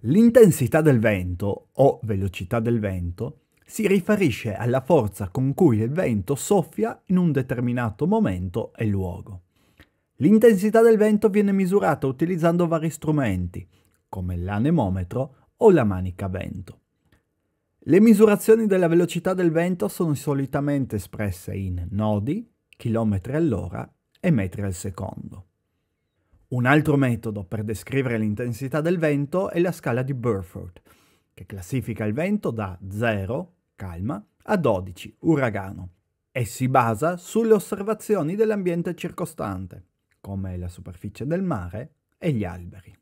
L'intensità del vento, o velocità del vento, si riferisce alla forza con cui il vento soffia in un determinato momento e luogo. L'intensità del vento viene misurata utilizzando vari strumenti, come l'anemometro o la manica vento. Le misurazioni della velocità del vento sono solitamente espresse in nodi, chilometri all'ora e metri al secondo. Un altro metodo per descrivere l'intensità del vento è la scala di Burford, che classifica il vento da 0, calma, a 12, uragano, e si basa sulle osservazioni dell'ambiente circostante, come la superficie del mare e gli alberi.